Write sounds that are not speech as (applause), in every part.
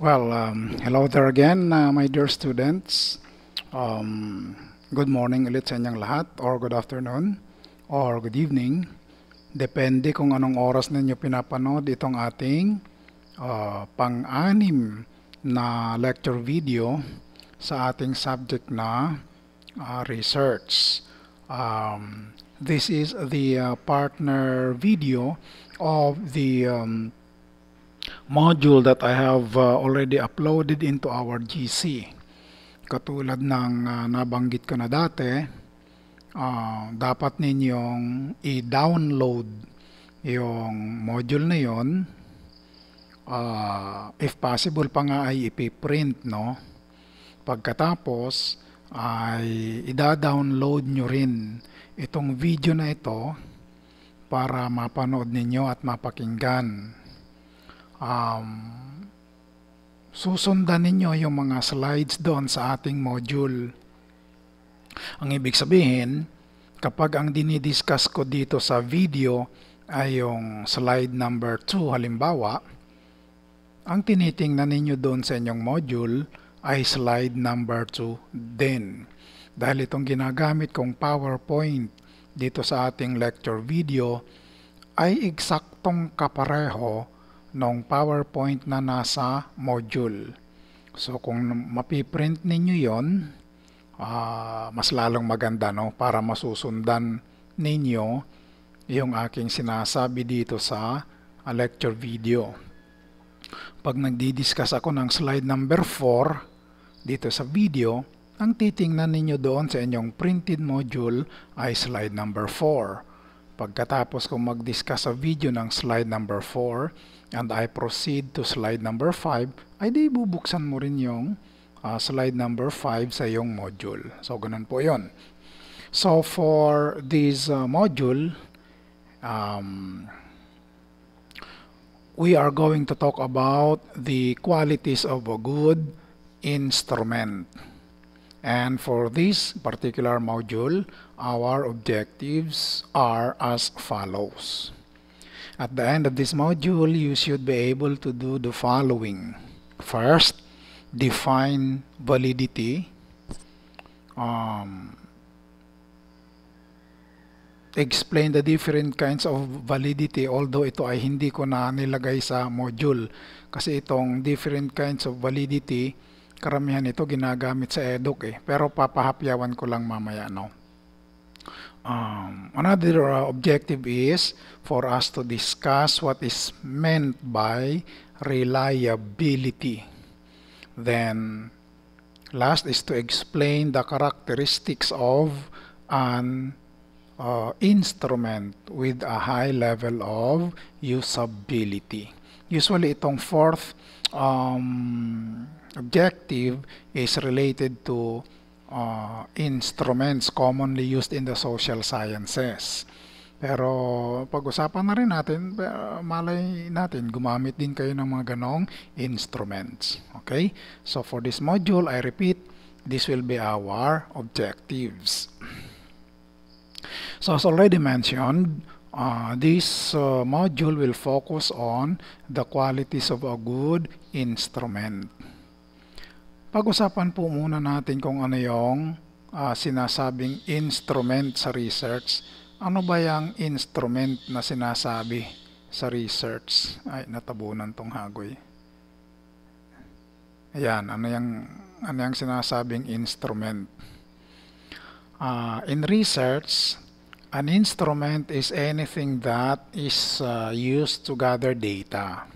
Well, um, hello there again, uh, my dear students. Um, good morning ulit sa inyong lahat, or good afternoon, or good evening. Depende kung anong oras ninyo pinapanood itong ating uh, pang-anim na lecture video sa ating subject na uh, research. Um, this is the uh, partner video of the um, module that I have uh, already uploaded into our GC. Katulad ng uh, nabanggit ko na dati, uh, dapat ninyong i-download yung module na yon. Uh, if possible pa nga ay ipiprint, no? Pagkatapos ay ida-download nyo rin itong video na ito para mapanood ninyo at mapakinggan um, susundan ninyo yung mga slides doon sa ating module. Ang ibig sabihin, kapag ang dinidiscuss ko dito sa video ay yung slide number 2 halimbawa, ang tinitingnan ninyo doon sa inyong module ay slide number 2 din. Dahil itong ginagamit kong PowerPoint dito sa ating lecture video ay eksaktong kapareho ng PowerPoint na nasa module. So kung mapiprint ninyo yon, uh, mas lalong maganda no para masusundan ninyo yung aking sinasabi dito sa uh, lecture video. Pag nagdi-discuss ako ng slide number 4 dito sa video, ang titingnan ninyo doon sa inyong printed module ay slide number 4. Pagkatapos kong mag-discuss sa video ng slide number 4 and I proceed to slide number 5, ay di bubuksan mo rin yung uh, slide number 5 sa iyong module. So, ganun po yon. So, for this uh, module, um, we are going to talk about the qualities of a good instrument. And for this particular module, Our objectives are as follows. At the end of this module, you should be able to do the following. First, define validity. Um, explain the different kinds of validity although ito ay hindi ko na nilagay sa module kasi itong different kinds of validity karamihan ito ginagamit sa EDUC eh pero papahapyawan ko lang mamaya no Um, another objective is for us to discuss what is meant by reliability. Then, last is to explain the characteristics of an uh, instrument with a high level of usability. Usually, itong fourth um, objective is related to uh, instruments commonly used in the social sciences. Pero pag-usapan na rin natin, malay natin, gumamit din kayo ng mga ganong instruments. Okay? So for this module, I repeat, this will be our objectives. So as already mentioned, uh, this uh, module will focus on the qualities of a good instrument. Pag-usapan po muna natin kung ano yung uh, sinasabing instrument sa research. Ano ba yung instrument na sinasabi sa research? Ay, natabunan tong hagoy. Ayan, ano yung, ano yung sinasabing instrument? Uh, in research, an instrument is anything that is uh, used to gather data.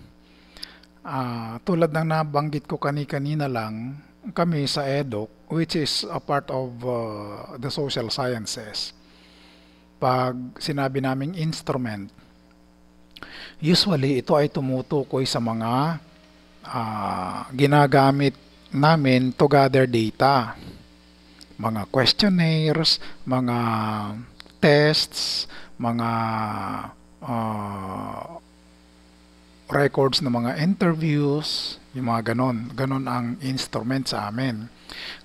Uh, tulad ng nabanggit ko kani-kanina lang, kami sa EDOC, which is a part of uh, the social sciences, pag sinabi naming instrument, usually ito ay tumutukoy sa mga uh, ginagamit namin to gather data. Mga questionnaires, mga tests, mga uh, records ng mga interviews, yung mga ganon. Ganon ang instrument sa amin.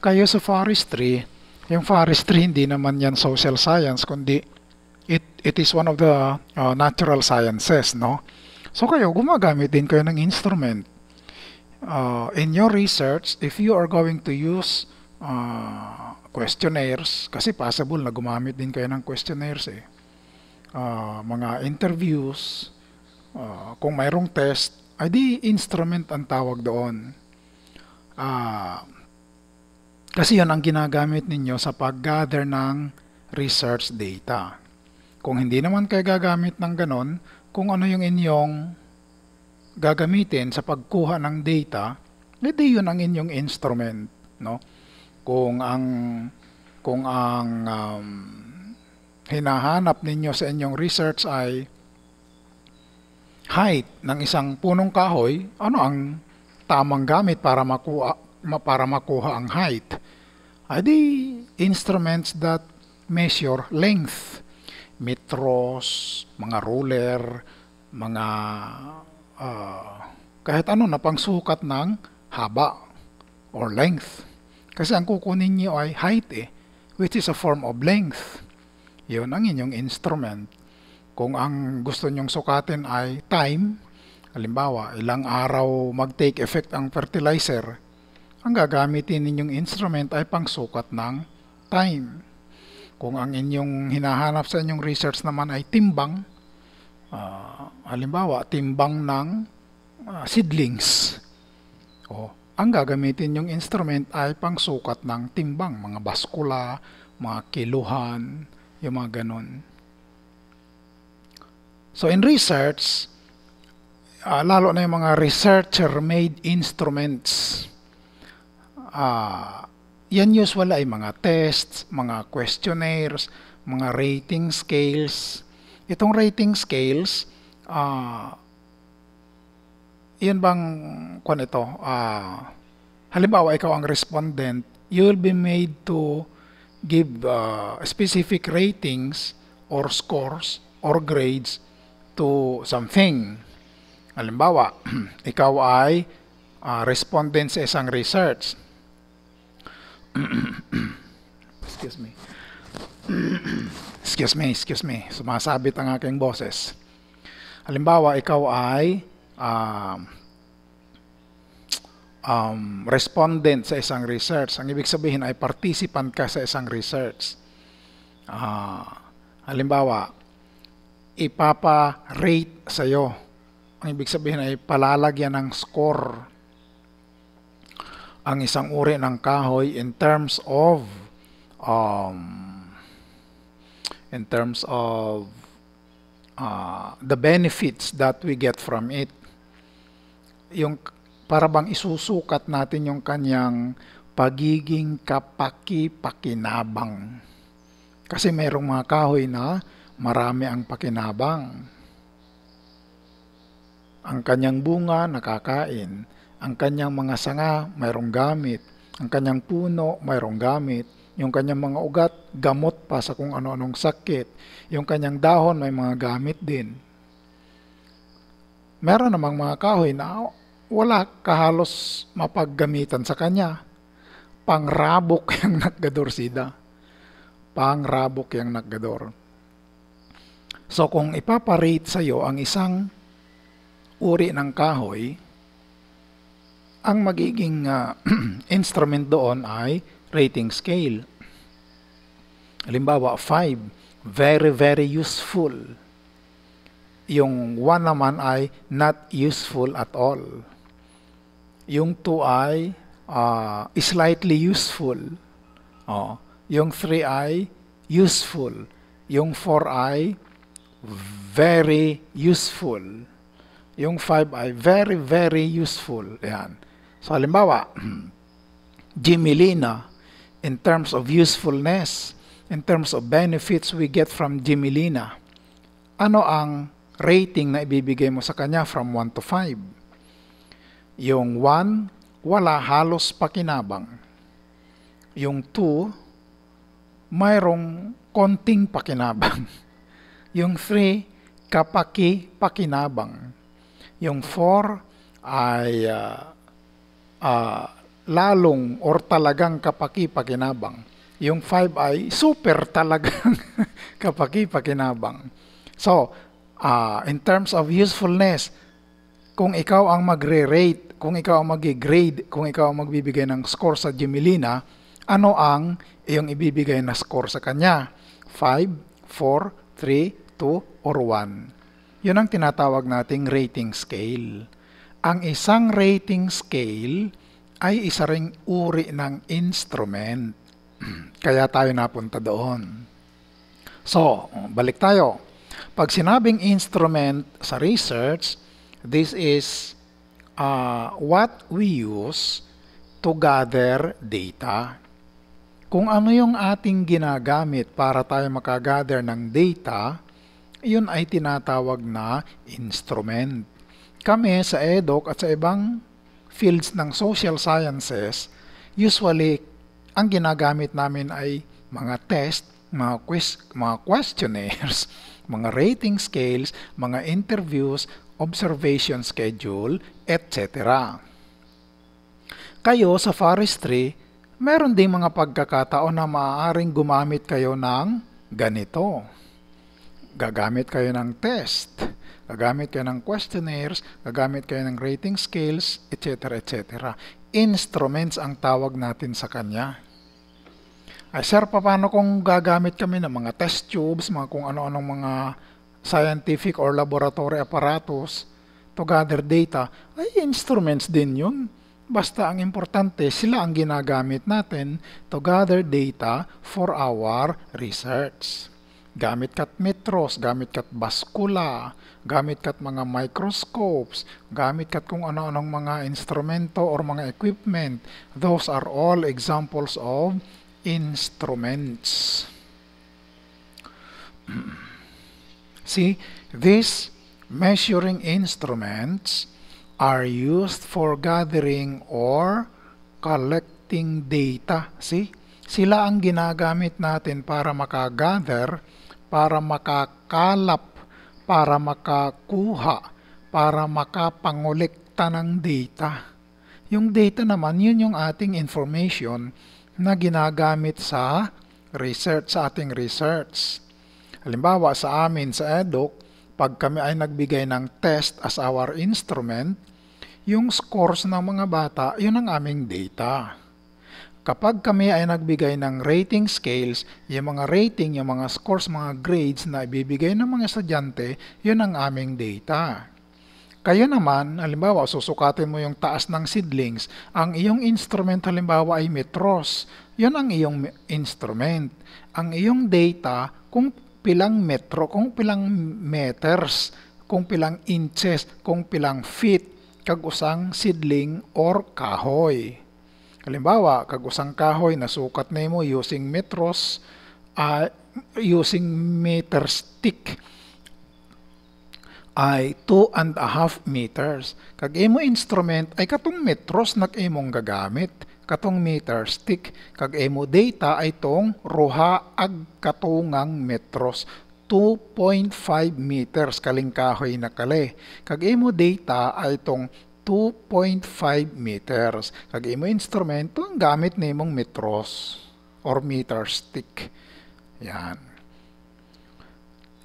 Kaya sa forestry, yung forestry (laughs) hindi naman yan social science, kundi it, it is one of the uh, natural sciences, no? So kayo, gumagamit din kayo ng instrument. Uh, in your research, if you are going to use uh, questionnaires, kasi possible na gumamit din kayo ng questionnaires eh. Uh, mga interviews, uh, kung mayroong test, ay di instrument ang tawag doon. Uh, kasi yon ang ginagamit ninyo sa paggather ng research data. Kung hindi naman kayo gagamit ng ganon, kung ano yung inyong gagamitin sa pagkuha ng data, hindi eh yun ang inyong instrument. No? Kung ang, kung ang um, hinahanap ninyo sa inyong research ay height ng isang punong kahoy, ano ang tamang gamit para makuha, para makuha ang height? Ay ah, di instruments that measure length. Metros, mga ruler, mga uh, kahit ano na pangsukat ng haba or length. Kasi ang kukunin niyo ay height eh, which is a form of length. Yun ang inyong instrument. Kung ang gusto nyong sukatin ay time, halimbawa ilang araw mag-take effect ang fertilizer, ang gagamitin ninyong instrument ay pangsukat ng time. Kung ang inyong hinahanap sa inyong research naman ay timbang, uh, halimbawa timbang ng uh, seedlings, o, ang gagamitin yung instrument ay pangsukat ng timbang, mga baskula, mga kiluhan, yung mga ganon. So in research, uh, lalo na yung mga researcher-made instruments. Uh, yan usual ay mga tests, mga questionnaires, mga rating scales. Itong rating scales, uh, yan bang, kung ito, uh, halimbawa ikaw ang respondent, you will be made to give uh, specific ratings or scores or grades to something. Halimbawa, (clears throat) ikaw ay uh, respondent sa isang research. (clears throat) excuse me. (clears throat) excuse me, excuse me. Sumasabit ang aking boses. Halimbawa, ikaw ay um, um, respondent sa isang research. Ang ibig sabihin ay participant ka sa isang research. Uh, halimbawa, ipapa-rate sa iyo. Ang ibig sabihin ay palalagyan ng score ang isang uri ng kahoy in terms of um, in terms of uh, the benefits that we get from it. Yung para bang isusukat natin yung kanyang pagiging kapaki-pakinabang. Kasi mayroong mga kahoy na marami ang pakinabang. Ang kanyang bunga nakakain, ang kanyang mga sanga mayroong gamit, ang kanyang puno mayroong gamit, yung kanyang mga ugat gamot pa sa kung ano-anong sakit, yung kanyang dahon may mga gamit din. Meron namang mga kahoy na wala kahalos mapaggamitan sa kanya. Pangrabok (laughs) yung naggador sida. Pangrabok yung naggador. So kung ipaparate sa iyo ang isang uri ng kahoy, ang magiging uh, (clears throat) instrument doon ay rating scale. Halimbawa, 5, very, very useful. Yung 1 naman ay not useful at all. Yung 2 ay uh, slightly useful. Oh. Yung 3 ay useful. Yung 4 ay very useful. Yung 5 ay very, very useful. Yan. So, halimbawa, (clears throat) Jimmy Lina, in terms of usefulness, in terms of benefits we get from Jimmy Lina, ano ang rating na ibibigay mo sa kanya from 1 to 5? Yung 1, wala halos pakinabang. Yung 2, mayroong konting pakinabang. (laughs) Yung 3, kapaki-pakinabang. Yung 4 ay uh, uh, lalong or talagang kapaki-pakinabang. Yung 5 ay super talagang (laughs) kapaki-pakinabang. So, uh, in terms of usefulness, kung ikaw ang magre-rate, kung ikaw ang mag-grade, kung ikaw ang magbibigay ng score sa Gemilina, ano ang iyong ibibigay na score sa kanya? 5, 4, 3, 2 or 1. Yun ang tinatawag nating rating scale. Ang isang rating scale ay isa ring uri ng instrument. (clears throat) Kaya tayo napunta doon. So, balik tayo. Pag sinabing instrument sa research, this is uh, what we use to gather data. Kung ano yung ating ginagamit para tayo makagather ng data, iyon ay tinatawag na instrument. Kami sa EDOC at sa ibang fields ng social sciences, usually ang ginagamit namin ay mga test, mga quiz, mga questionnaires, (laughs) mga rating scales, mga interviews, observation schedule, etc. Kayo sa forestry, meron ding mga pagkakataon na maaaring gumamit kayo ng ganito gagamit kayo ng test, gagamit kayo ng questionnaires, gagamit kayo ng rating scales, etc. etc. Instruments ang tawag natin sa kanya. Ay sir, paano kung gagamit kami ng mga test tubes, mga kung ano-anong mga scientific or laboratory apparatus to gather data? Ay instruments din yun. Basta ang importante, sila ang ginagamit natin to gather data for our research. Gamit kat metros, gamit kat baskula, gamit kat mga microscopes, gamit kat kung ano-anong mga instrumento or mga equipment. Those are all examples of instruments. (clears throat) See, these measuring instruments are used for gathering or collecting data. See, sila ang ginagamit natin para makagather gather para makakalap, para makakuha, para makapangolekta ng data. Yung data naman, yun yung ating information na ginagamit sa research, sa ating research. Halimbawa sa amin sa EDOC, pag kami ay nagbigay ng test as our instrument, yung scores ng mga bata, yun ang aming data kapag kami ay nagbigay ng rating scales, yung mga rating, yung mga scores, mga grades na ibibigay ng mga estudyante, yun ang aming data. Kayo naman, halimbawa, susukatin mo yung taas ng seedlings. Ang iyong instrument, halimbawa, ay metros. Yun ang iyong instrument. Ang iyong data, kung pilang metro, kung pilang meters, kung pilang inches, kung pilang feet, kag usang seedling or kahoy. Halimbawa, kag usang kahoy na sukat nimo using metros uh, using meter stick ay 2 and a half meters. Kag imo instrument ay katong metros nak imong gagamit katong meter stick kag imo data ay tong ruha ag katungang metros 2.5 meters kaling kahoy na kale kag imo data ay tong 2.5 meters. Kag imo instrumento ang gamit nimong metros or meter stick. Yan.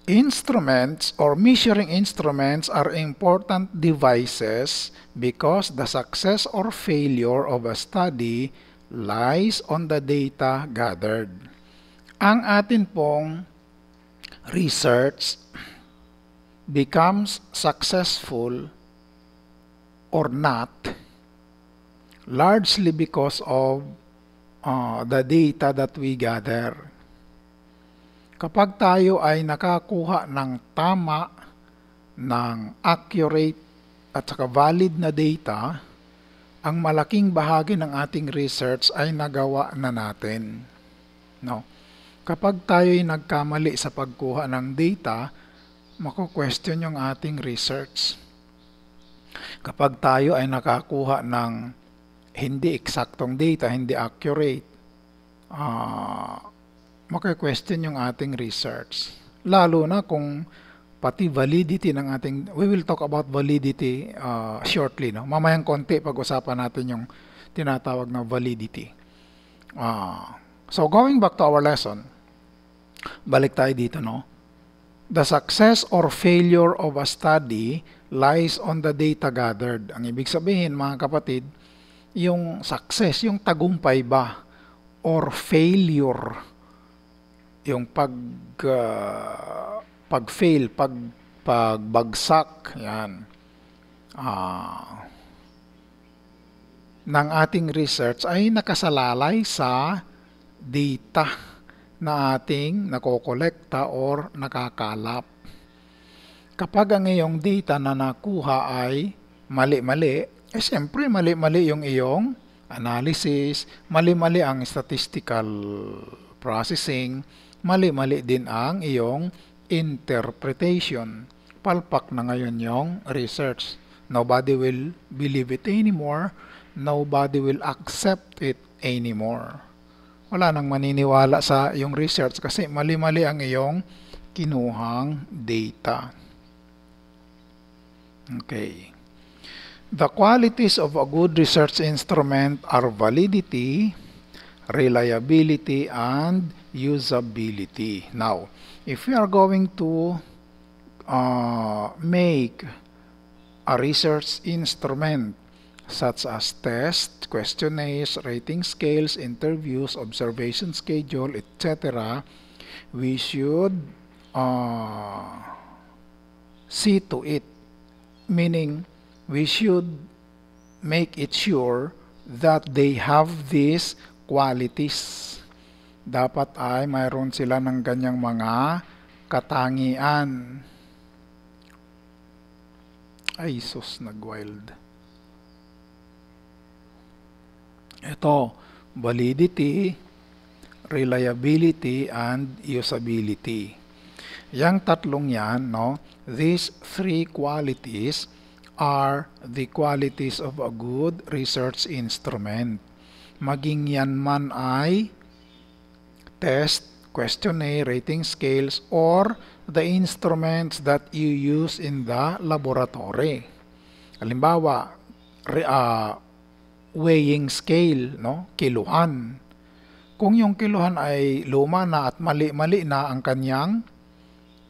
Instruments or measuring instruments are important devices because the success or failure of a study lies on the data gathered. Ang atin pong research becomes successful or not largely because of uh, the data that we gather. Kapag tayo ay nakakuha ng tama, ng accurate at saka valid na data, ang malaking bahagi ng ating research ay nagawa na natin. No? Kapag tayo ay nagkamali sa pagkuha ng data, mako-question yung ating research kapag tayo ay nakakuha ng hindi eksaktong data, hindi accurate, uh, ah, maka-question yung ating research. Lalo na kung pati validity ng ating, we will talk about validity uh, shortly. No? Mamayang konti pag-usapan natin yung tinatawag na validity. Uh, so going back to our lesson, balik tayo dito. No? The success or failure of a study lies on the data gathered. Ang ibig sabihin mga kapatid, yung success, yung tagumpay ba or failure, yung pag uh, ah, pag pag pagbagsak, yan. Ah, uh, ng ating research ay nakasalalay sa data na ating nakokolekta or nakakalap. Kapag ang iyong data na nakuha ay mali-mali, eh siyempre mali-mali yung iyong analysis, mali-mali ang statistical processing, mali-mali din ang iyong interpretation. Palpak na ngayon yung research. Nobody will believe it anymore. Nobody will accept it anymore. Wala nang maniniwala sa yung research kasi mali-mali ang iyong kinuhang data. Okay. The qualities of a good research instrument are validity, reliability, and usability. Now, if we are going to uh, make a research instrument such as tests, questionnaires, rating scales, interviews, observation schedule, etc., we should uh, see to it Meaning, we should make it sure that they have these qualities. Dapat ay mayroon sila ng ganyang mga katangian. Ay, sus, nag-wild. Ito, validity, reliability, and usability. Yang tatlong yan, no, These three qualities are the qualities of a good research instrument. Maging yan man ay test, questionnaire, rating scales, or the instruments that you use in the laboratory. Halimbawa, uh, weighing scale, no? kiluhan. Kung yung kiluhan ay luma na at mali-mali na ang kanyang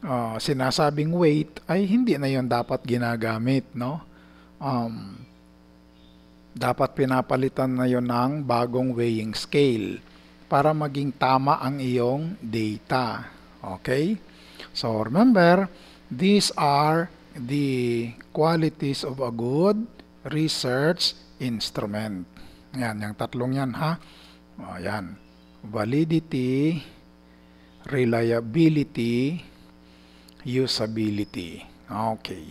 uh, sinasabing weight ay hindi na yon dapat ginagamit, no? Um, dapat pinapalitan na yon ng bagong weighing scale para maging tama ang iyong data. Okay? So remember, these are the qualities of a good research instrument. Yan, yung tatlong yan ha. O, Validity, reliability, usability. Okay.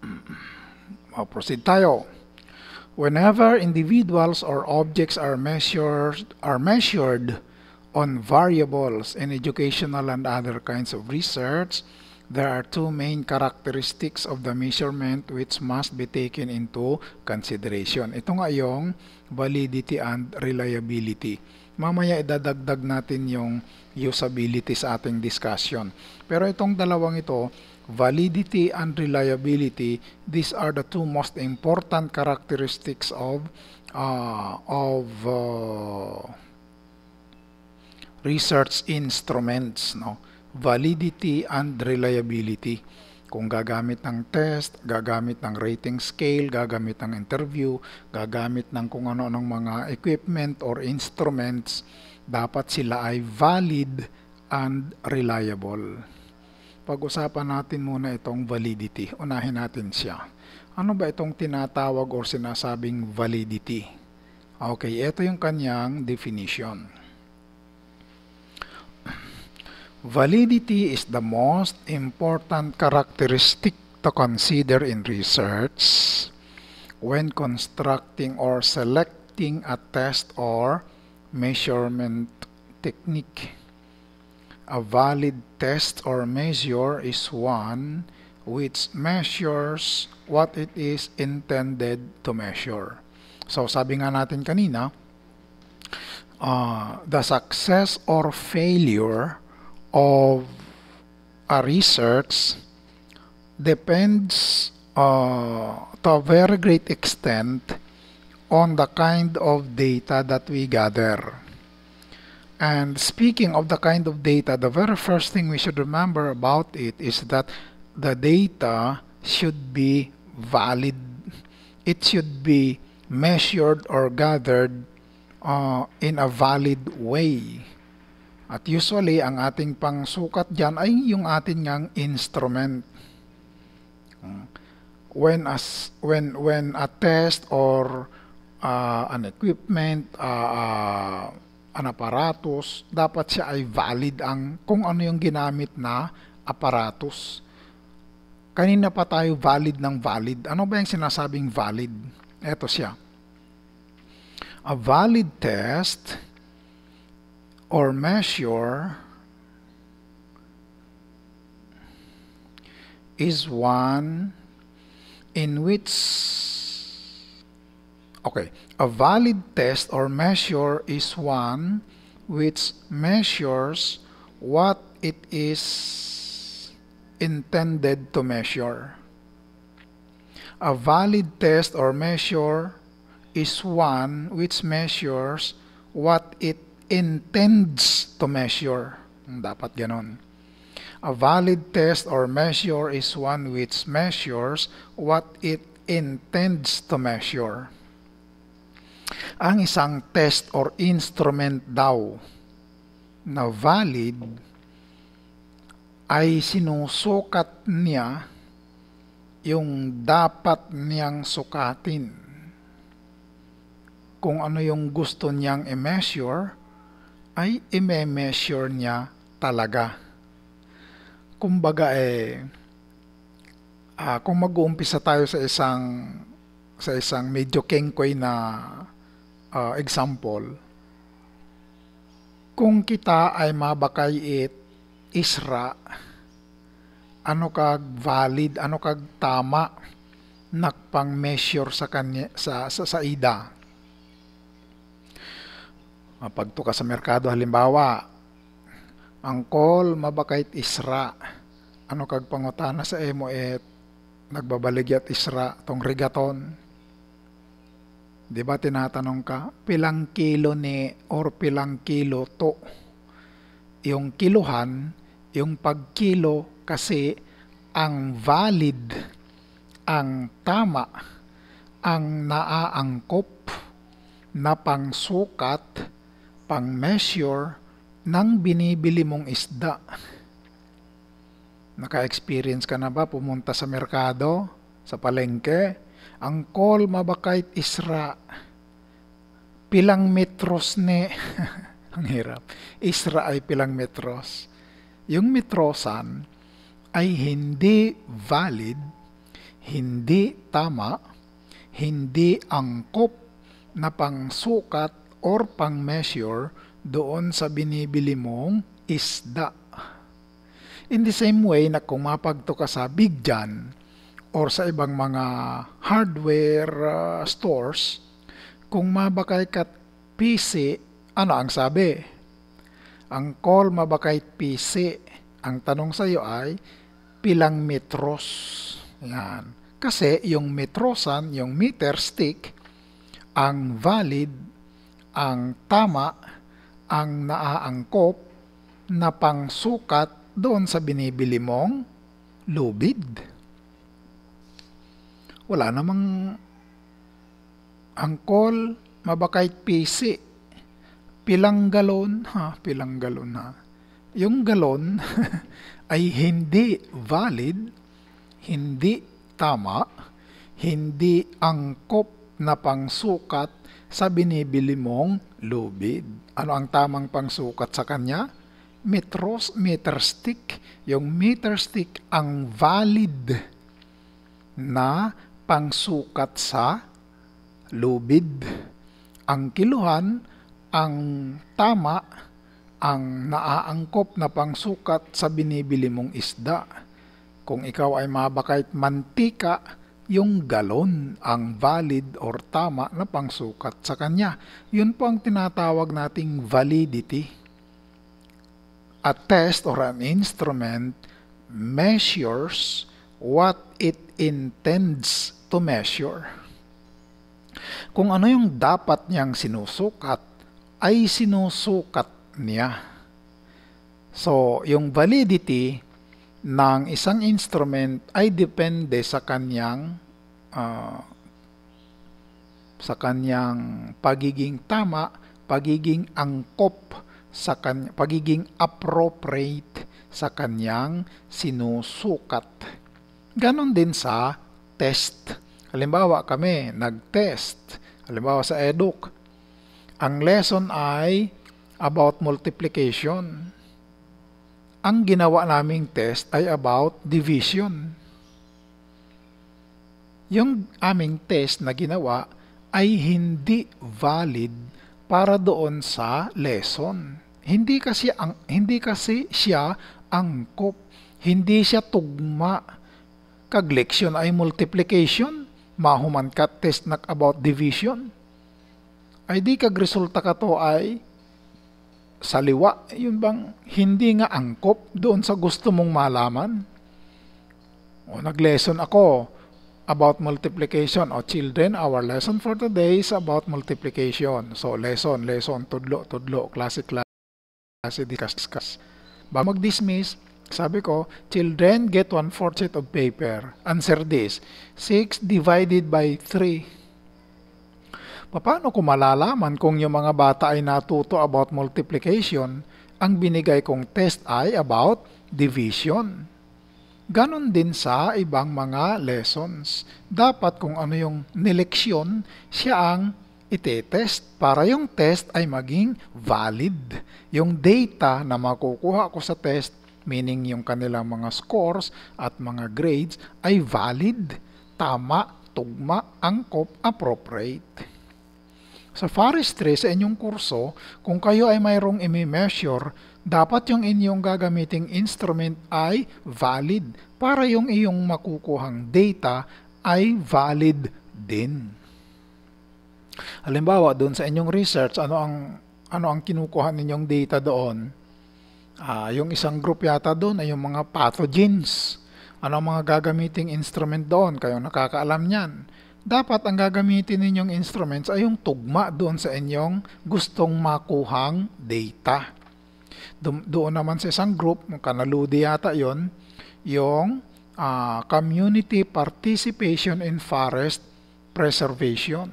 Mm. Proceed tayo. Whenever individuals or objects are measured are measured on variables in educational and other kinds of research, there are two main characteristics of the measurement which must be taken into consideration. Ito nga yung validity and reliability. Mamaya idadagdag natin yung usability sa ating discussion. Pero itong dalawang ito, validity and reliability, these are the two most important characteristics of uh, of uh, research instruments, no? Validity and reliability. Kung gagamit ng test, gagamit ng rating scale, gagamit ng interview, gagamit ng kung ano-anong mga equipment or instruments, dapat sila ay valid and reliable. Pag-usapan natin muna itong validity. Unahin natin siya. Ano ba itong tinatawag or sinasabing validity? Okay, ito yung kanyang definition. Validity is the most important characteristic to consider in research when constructing or selecting a test or measurement technique. A valid test or measure is one which measures what it is intended to measure. So sabi nga natin kanina, uh, the success or failure of a research depends uh, to a very great extent on the kind of data that we gather. And speaking of the kind of data, the very first thing we should remember about it is that the data should be valid. It should be measured or gathered uh, in a valid way. At usually, ang ating pangsukat dyan ay yung ating ngang instrument. Hmm. When, as, when, when a test or uh, an equipment, uh, uh, an aparatus, dapat siya ay valid ang kung ano yung ginamit na aparatos. Kanina pa tayo valid ng valid. Ano ba yung sinasabing valid? Ito siya. A valid test or measure is one in which Okay, a valid test or measure is one which measures what it is intended to measure. A valid test or measure is one which measures what it intends to measure. Dapat ganon. A valid test or measure is one which measures what it intends to measure. ang isang test or instrument daw na valid ay sinusukat niya yung dapat niyang sukatin. Kung ano yung gusto niyang i-measure, ay i-measure niya talaga. Kumbaga eh, ah, kung mag-uumpisa tayo sa isang sa isang medyo kengkoy na uh, example, kung kita ay mabakay it isra, ano kag valid, ano kag tama, nakpang measure sa kanya sa sa, sa ida. Pagto ka sa merkado halimbawa, ang call mabakayt isra. Ano kag pangutana sa emo et nagbabaligyat isra tong rigaton 'Di ba tinatanong ka, pilang kilo ni or pilang kilo to? Yung kiluhan, yung pagkilo kasi ang valid, ang tama, ang naaangkop na pangsukat, pang-measure ng binibili mong isda. Naka-experience ka na ba pumunta sa merkado, sa palengke, ang kol mabakait isra pilang metros ne (laughs) ang hirap isra ay pilang metros yung metrosan ay hindi valid hindi tama hindi angkop na pangsukat or pang-measure doon sa binibili mong isda. In the same way na kung mapagto ka sa bigjan, or sa ibang mga hardware uh, stores, kung mabakay kat PC, ano ang sabi? Ang call mabakay PC, ang tanong sa iyo ay, pilang metros? Yan. Kasi yung metrosan, yung meter stick, ang valid, ang tama, ang naaangkop na pangsukat doon sa binibili mong lubid wala namang angkol, mabakait pisi, pilang galon, ha, pilang galon ha. Yung galon (laughs) ay hindi valid, hindi tama, hindi angkop na pangsukat sa binibili mong lubid. Ano ang tamang pangsukat sa kanya? Metros, meter stick. Yung meter stick ang valid na pangsukat sa lubid. Ang kiluhan, ang tama, ang naaangkop na pangsukat sa binibili mong isda. Kung ikaw ay mabakait mantika, yung galon ang valid or tama na pangsukat sa kanya. Yun po ang tinatawag nating validity. A test or an instrument measures what it intends to measure. Kung ano yung dapat niyang sinusukat, ay sinusukat niya. So, yung validity ng isang instrument ay depende sa kanyang uh, sa kanyang pagiging tama, pagiging angkop sa kanya, pagiging appropriate sa kanyang sinusukat. Ganon din sa test. Halimbawa kami nag-test. Halimbawa sa EDUC. Ang lesson ay about multiplication. Ang ginawa naming test ay about division. Yung aming test na ginawa ay hindi valid para doon sa lesson. Hindi kasi ang hindi kasi siya angkop, hindi siya tugma kag leksyon ay multiplication, mahuman ka test nak about division. Ay di kag resulta ka to ay saliwa, yun bang hindi nga angkop doon sa gusto mong malaman. O nag ako about multiplication. O children, our lesson for today is about multiplication. So lesson, lesson, tudlo, tudlo, classic class classic discuss, discuss. Ba mag-dismiss, sabi ko, children get one fourth sheet of paper. Answer this. 6 divided by 3. Paano ko malalaman kung yung mga bata ay natuto about multiplication? Ang binigay kong test ay about division. Ganon din sa ibang mga lessons. Dapat kung ano yung neleksyon, siya ang itetest para yung test ay maging valid. Yung data na makukuha ko sa test meaning yung kanilang mga scores at mga grades ay valid, tama, tugma, angkop, appropriate. Sa forestry, sa inyong kurso, kung kayo ay mayroong imi-measure, dapat yung inyong gagamiting instrument ay valid para yung iyong makukuhang data ay valid din. Halimbawa, doon sa inyong research, ano ang ano ang kinukuha ninyong data doon? Uh, yung isang group yata doon ay yung mga pathogens. Ano ang mga gagamiting instrument doon? Kayo nakakaalam niyan. Dapat ang gagamitin ninyong instruments ay yung tugma doon sa inyong gustong makuhang data. Do- doon naman sa isang group, kanaludi yata yon yung uh, community participation in forest preservation.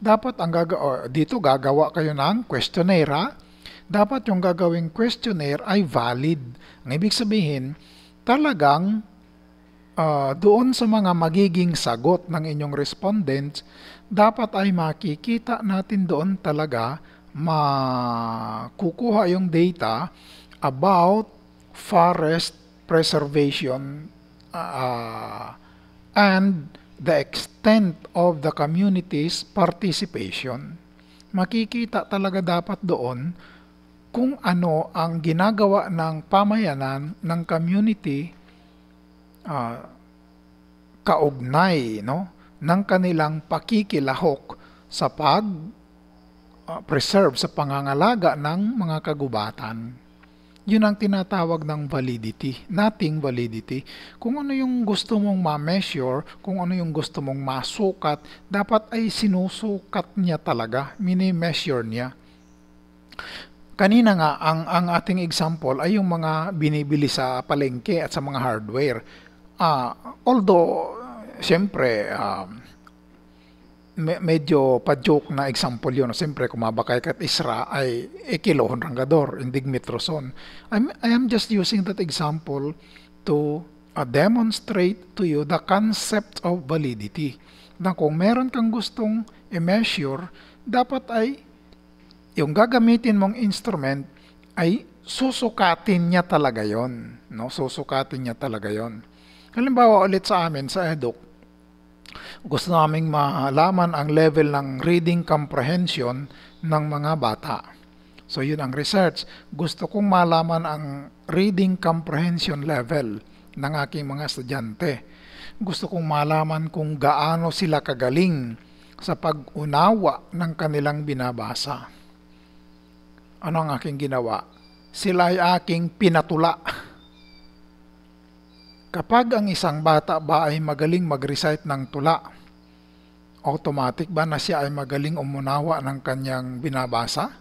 Dapat ang gaga- dito gagawa kayo ng questionnaire dapat yung gagawing questionnaire ay valid. Ang ibig sabihin, talagang uh, doon sa mga magiging sagot ng inyong respondents, dapat ay makikita natin doon talaga makukuha yung data about forest preservation uh, and the extent of the community's participation. Makikita talaga dapat doon kung ano ang ginagawa ng pamayanan ng community uh, kaugnay no ng kanilang pakikilahok sa pag uh, preserve sa pangangalaga ng mga kagubatan. Yun ang tinatawag ng validity, nating validity. Kung ano yung gusto mong ma-measure, kung ano yung gusto mong masukat, dapat ay sinusukat niya talaga, mini-measure niya. Kanina nga, ang, ang ating example ay yung mga binibili sa palengke at sa mga hardware. Uh, although, siyempre, uh, me- medyo pa-joke na example yun. Siyempre, kumabakay kat Isra ay ekilohon ranggador, indig mitroson. I am just using that example to uh, demonstrate to you the concept of validity na kung meron kang gustong i-measure, dapat ay yung gagamitin mong instrument ay susukatin niya talaga yon no susukatin niya talaga yon halimbawa ulit sa amin sa eduk gusto naming malaman ang level ng reading comprehension ng mga bata so yun ang research gusto kong malaman ang reading comprehension level ng aking mga estudyante gusto kong malaman kung gaano sila kagaling sa pag-unawa ng kanilang binabasa ano ang aking ginawa? Sila ay aking pinatula. Kapag ang isang bata ba ay magaling mag-recite ng tula, automatic ba na siya ay magaling umunawa ng kanyang binabasa?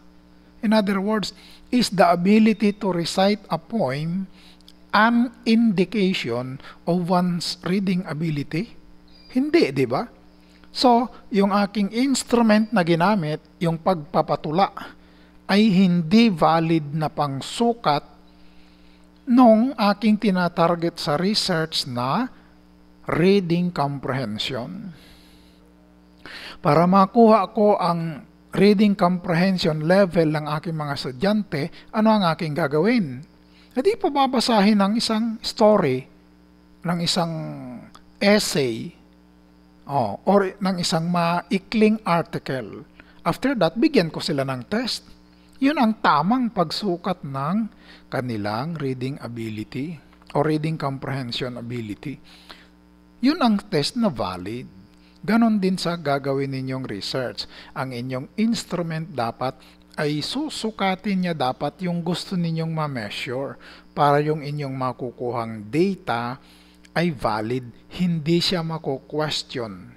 In other words, is the ability to recite a poem an indication of one's reading ability? Hindi, di ba? So, yung aking instrument na ginamit, yung pagpapatula, ay hindi valid na pangsukat nung aking tinatarget sa research na reading comprehension. Para makuha ko ang reading comprehension level ng aking mga estudyante, ano ang aking gagawin? Hindi e po babasahin ng isang story, ng isang essay, oh, or ng isang maikling article. After that, bigyan ko sila ng test yun ang tamang pagsukat ng kanilang reading ability o reading comprehension ability. Yun ang test na valid. Ganon din sa gagawin ninyong research. Ang inyong instrument dapat ay susukatin niya dapat yung gusto ninyong ma-measure para yung inyong makukuhang data ay valid, hindi siya mako-question.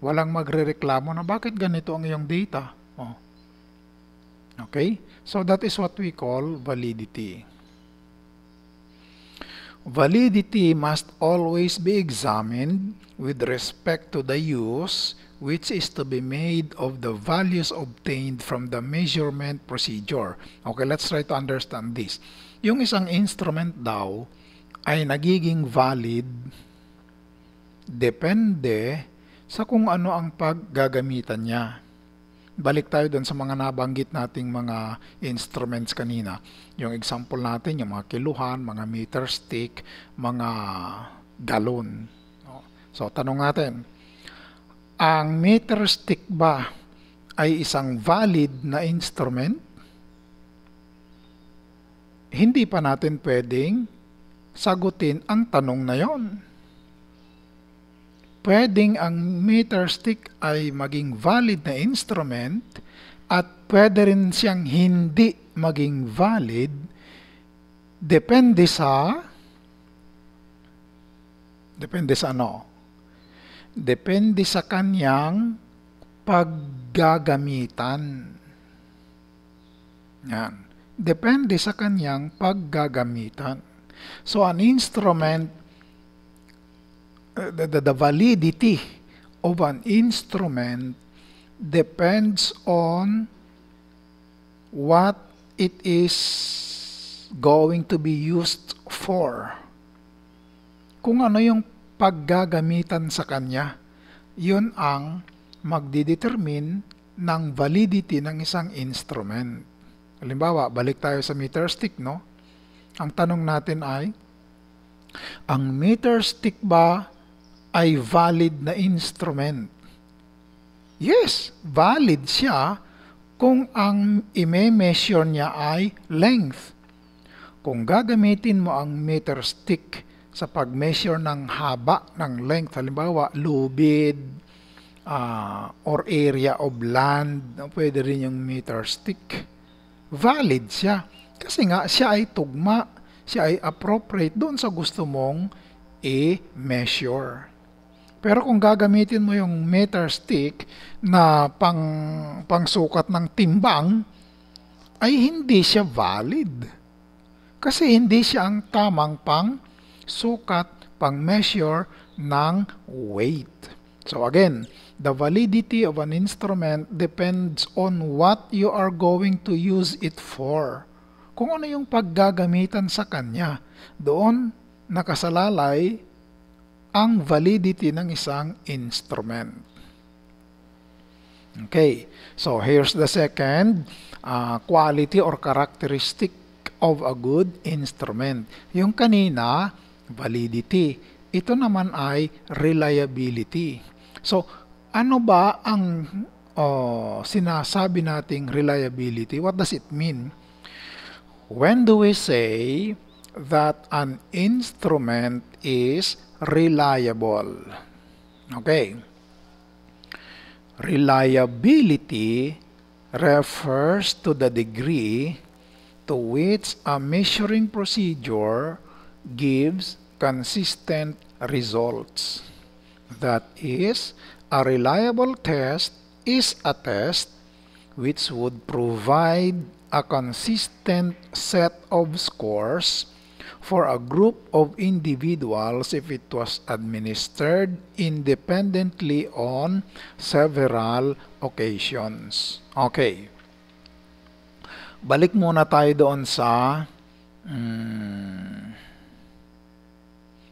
Walang magrereklamo na bakit ganito ang iyong data. Oh. Okay? So that is what we call validity. Validity must always be examined with respect to the use which is to be made of the values obtained from the measurement procedure. Okay, let's try to understand this. Yung isang instrument daw ay nagiging valid depende sa kung ano ang paggagamitan niya balik tayo dun sa mga nabanggit nating mga instruments kanina. Yung example natin, yung mga kiluhan, mga meter stick, mga galon. So, tanong natin, ang meter stick ba ay isang valid na instrument? Hindi pa natin pwedeng sagutin ang tanong na yon pwedeng ang meter stick ay maging valid na instrument at pwede rin siyang hindi maging valid depende sa depende sa ano? Depende sa kanyang paggagamitan. Yan. Depende sa kanyang paggagamitan. So, an instrument the, the, the validity of an instrument depends on what it is going to be used for. Kung ano yung paggagamitan sa kanya, yun ang magdidetermine ng validity ng isang instrument. Halimbawa, balik tayo sa meter stick, no? Ang tanong natin ay, ang meter stick ba ay valid na instrument. Yes, valid siya kung ang ime-measure niya ay length. Kung gagamitin mo ang meter stick sa pag-measure ng haba ng length, halimbawa lubid uh, or area of land, pwede rin yung meter stick. Valid siya kasi nga siya ay tugma, siya ay appropriate doon sa gusto mong i-measure. Pero kung gagamitin mo yung meter stick na pang pangsukat ng timbang, ay hindi siya valid. Kasi hindi siya ang tamang pang sukat, pang measure ng weight. So again, the validity of an instrument depends on what you are going to use it for. Kung ano yung paggagamitan sa kanya, doon nakasalalay ang validity ng isang instrument. Okay, so here's the second uh, quality or characteristic of a good instrument. Yung kanina, validity. Ito naman ay reliability. So, ano ba ang oh, sinasabi nating reliability? What does it mean? When do we say that an instrument is reliable. Okay. Reliability refers to the degree to which a measuring procedure gives consistent results. That is, a reliable test is a test which would provide a consistent set of scores for a group of individuals if it was administered independently on several occasions. Okay. Balik muna tayo doon sa um,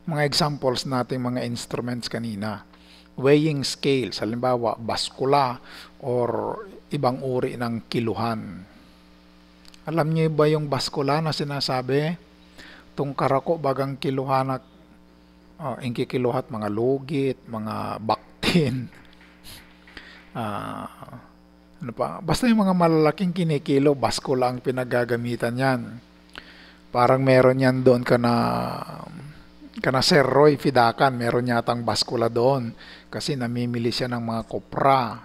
mga examples nating mga instruments kanina. Weighing scales, halimbawa baskula or ibang uri ng kiluhan. Alam niyo ba yung baskula na sinasabi? Itong karako bagang kiluhanak, oh, inkikiluhat mga lugit, mga baktin, uh, (laughs) ano pa, basta yung mga malalaking kinikilo, basko lang pinagagamitan yan. Parang meron yan doon kana kana Sir Roy Fidakan, meron yatang baskula doon kasi namimili siya ng mga kopra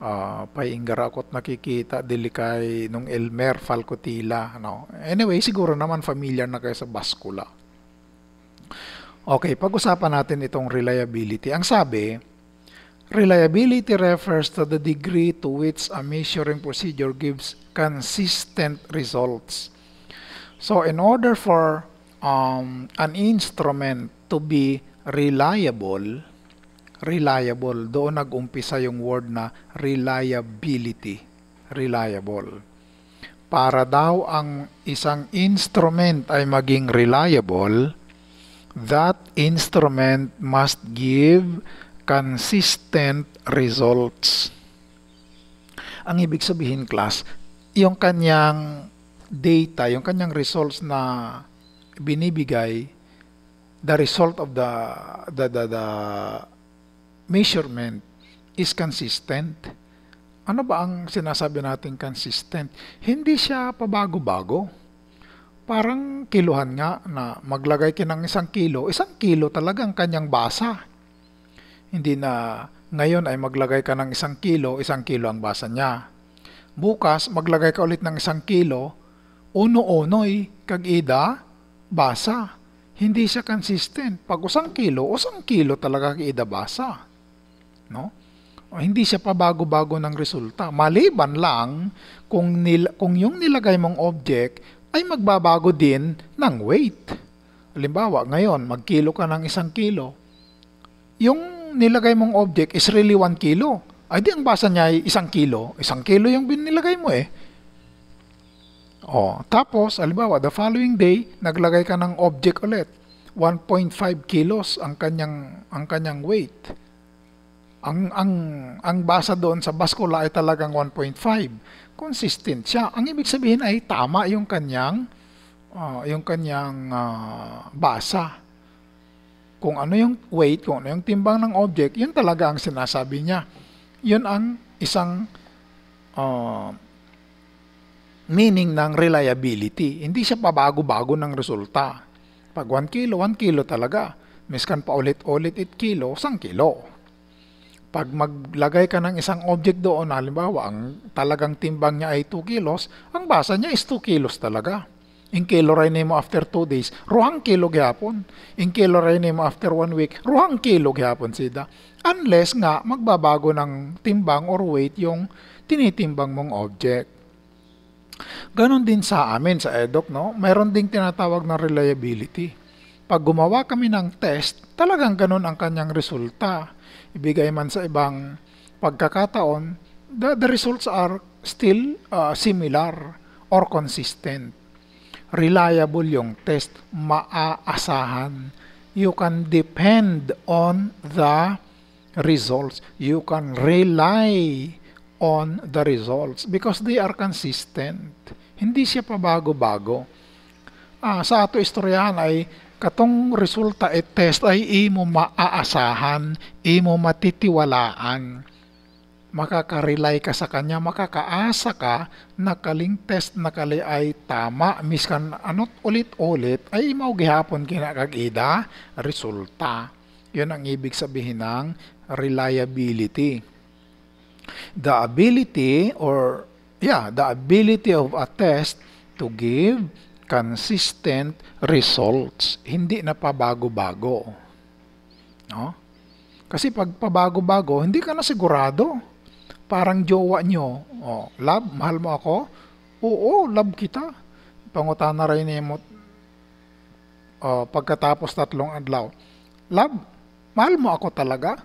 uh, ah, paingara ako't nakikita dilikay nung Elmer Falcotila no anyway siguro naman familiar na kayo sa baskula okay pag-usapan natin itong reliability ang sabi reliability refers to the degree to which a measuring procedure gives consistent results so in order for um, an instrument to be reliable reliable. Doon nag-umpisa yung word na reliability. Reliable. Para daw ang isang instrument ay maging reliable, that instrument must give consistent results. Ang ibig sabihin, class, yung kanyang data, yung kanyang results na binibigay, the result of the, the, the, the measurement is consistent. Ano ba ang sinasabi natin consistent? Hindi siya pabago-bago. Parang kiluhan nga na maglagay ka ng isang kilo, isang kilo talaga ang kanyang basa. Hindi na ngayon ay maglagay ka ng isang kilo, isang kilo ang basa niya. Bukas, maglagay ka ulit ng isang kilo, uno-unoy, kag-ida, basa. Hindi siya consistent. Pag usang kilo, usang kilo talaga kag-ida basa. No? O, hindi siya pa bago-bago ng resulta. Maliban lang kung, nil, kung yung nilagay mong object ay magbabago din ng weight. Halimbawa, ngayon, magkilo ka ng isang kilo. Yung nilagay mong object is really 1 kilo. Ay di ang basa niya ay isang kilo. Isang kilo yung binilagay mo eh. O, tapos, alibawa, the following day, naglagay ka ng object ulit. 1.5 kilos ang kanyang, ang kanyang weight ang, ang, ang basa doon sa Bascula ay talagang 1.5. Consistent siya. Ang ibig sabihin ay tama yung kanyang, uh, yung kanyang uh, basa. Kung ano yung weight, kung ano yung timbang ng object, yun talaga ang sinasabi niya. Yun ang isang uh, meaning ng reliability. Hindi siya pabago-bago ng resulta. Pag 1 kilo, 1 kilo talaga. Miskan pa ulit-ulit 8 kilo, 1 kilo. Pag maglagay ka ng isang object doon, halimbawa, ang talagang timbang niya ay 2 kilos, ang basa niya is 2 kilos talaga. In kilo rin mo after 2 days, ruhang kilo gihapon. In kilo rin mo after 1 week, ruhang kilo gihapon sida. Unless nga magbabago ng timbang or weight yung tinitimbang mong object. Ganon din sa amin sa EDOC, no? Mayroon ding tinatawag na reliability. Pag gumawa kami ng test, talagang ganon ang kanyang resulta ibigay man sa ibang pagkakataon, the, the results are still uh, similar or consistent. Reliable yung test, maaasahan. You can depend on the results. You can rely on the results because they are consistent. Hindi siya pabago-bago. Ah, sa ato istoryahan ay katong resulta at e test ay imo maaasahan, imo matitiwalaan. Makakarely ka sa kanya, makakaasa ka na kaling test na kali ay tama, miskan anot ulit-ulit ay imo gihapon kinakagida resulta. Yun ang ibig sabihin ng reliability. The ability or yeah, the ability of a test to give consistent results, hindi na pabago-bago. No? Kasi pag pabago-bago, hindi ka na sigurado. Parang jowa nyo, oh, love, mahal mo ako? Oo, love kita. Panguta na rin ni mo oh, pagkatapos tatlong adlaw. Love, mahal mo ako talaga?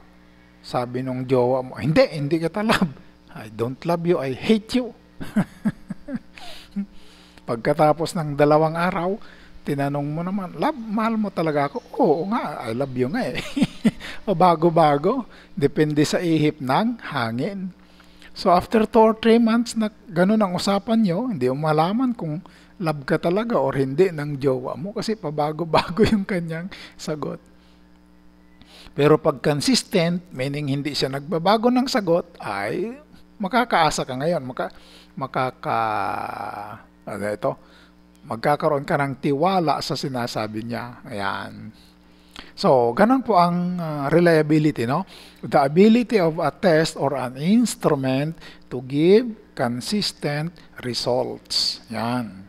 Sabi nung jowa mo, hindi, hindi kita love. I don't love you, I hate you. (laughs) Pagkatapos ng dalawang araw, tinanong mo naman, love, mahal mo talaga ako? Oo nga, I love you nga eh. (laughs) o bago-bago, depende sa ihip ng hangin. So after 2 or 3 months na ganun ang usapan nyo, hindi mo malaman kung love ka talaga or hindi ng jowa mo kasi pabago-bago (laughs) yung kanyang sagot. Pero pag consistent, meaning hindi siya nagbabago ng sagot, ay makakaasa ka ngayon, maka, makaka ano ito? Magkakaroon ka ng tiwala sa sinasabi niya. Ayan. So, ganun po ang uh, reliability, no? The ability of a test or an instrument to give consistent results. Yan.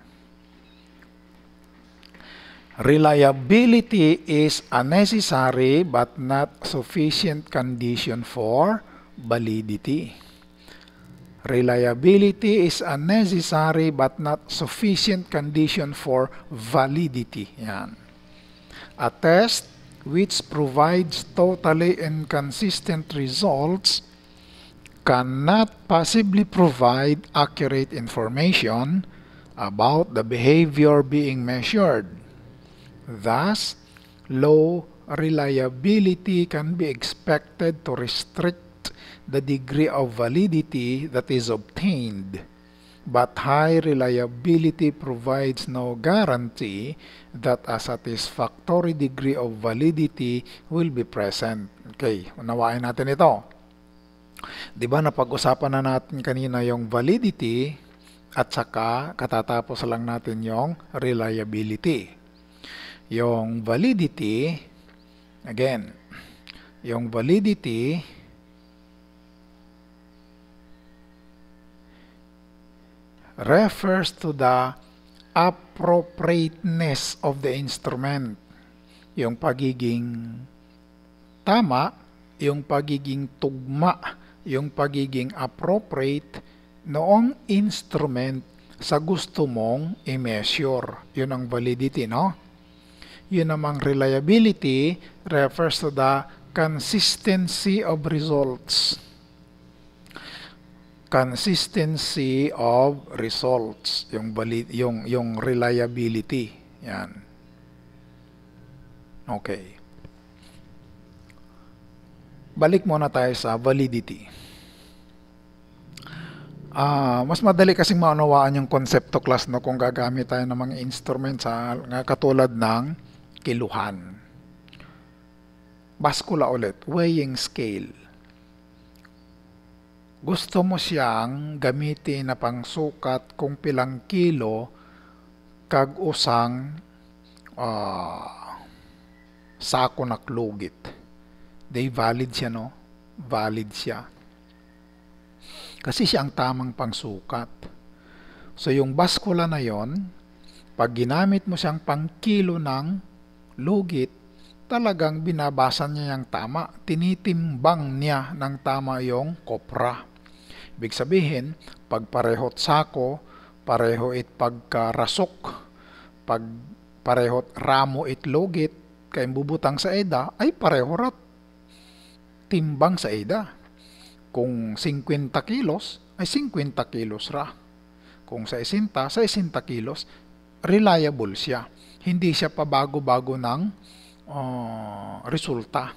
Reliability is a necessary but not sufficient condition for validity. Reliability is a necessary but not sufficient condition for validity. Yan. A test which provides totally inconsistent results cannot possibly provide accurate information about the behavior being measured. Thus, low reliability can be expected to restrict the degree of validity that is obtained, but high reliability provides no guarantee that a satisfactory degree of validity will be present. Okay, unawain natin ito. Diba ba napag-usapan na natin kanina yung validity at saka katatapos lang natin yung reliability. Yung validity again, yung validity refers to the appropriateness of the instrument. Yung pagiging tama, yung pagiging tugma, yung pagiging appropriate noong instrument sa gusto mong i-measure. Yun ang validity, no? Yun namang reliability refers to the consistency of results consistency of results, yung bali, yung yung reliability. Yan. Okay. Balik muna tayo sa validity. Ah, uh, mas madali kasing maunawaan yung konsepto class no kung gagamit tayo ng mga instruments sa ah, katulad ng kiluhan. Baskula ulit, weighing scale gusto mo siyang gamitin na pangsukat kung pilang kilo kag usang uh, ah, sako na klugit. Day valid siya no? Valid siya. Kasi siya ang tamang pangsukat. So yung baskula na yon, pag ginamit mo siyang pangkilo ng lugit, talagang binabasa niya yung tama. Tinitimbang niya ng tama yung kopra Ibig sabihin, pag parehot sako, pareho it pagkarasok, pag parehot ramo it logit, kay bubutang sa eda, ay pareho rat. Timbang sa eda. Kung 50 kilos, ay 50 kilos ra. Kung sa isinta, sa isinta kilos, reliable siya. Hindi siya pabago-bago ng uh, resulta.